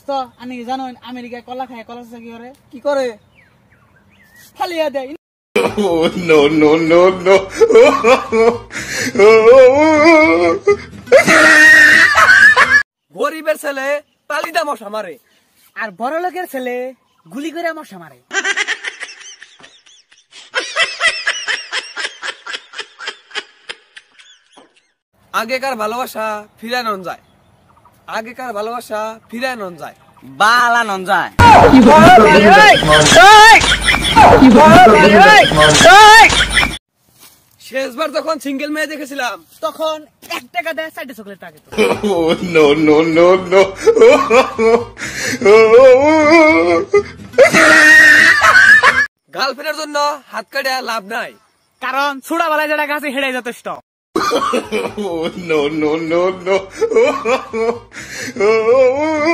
দোস্ত আনি জানো আমেরিকায় কলা খায় কলা চাষা কি করে কি করে ফালিয়া দেয় no no no no গরিবের ছেলে পালিদা মশা মারে আর বড় লোকের ছেলে গুলি করে মশা মারে আগেকার ভালোবাসা ফিরানো যায় আগেকার ভালোবাসা ফিরায় নন যায় বালা নন যায় শেষবার যখন সিঙ্গেল মেয়ে দেখেছিলাম তখন এক টাকা দেয় সাইডে চকলেট আগে গার্লফ্রেন্ডের জন্য হাত কাটা লাভ নাই কারণ ছোড়া বেলায় যারা গাছে হেঁটে যথেষ্ট no, no, no, no.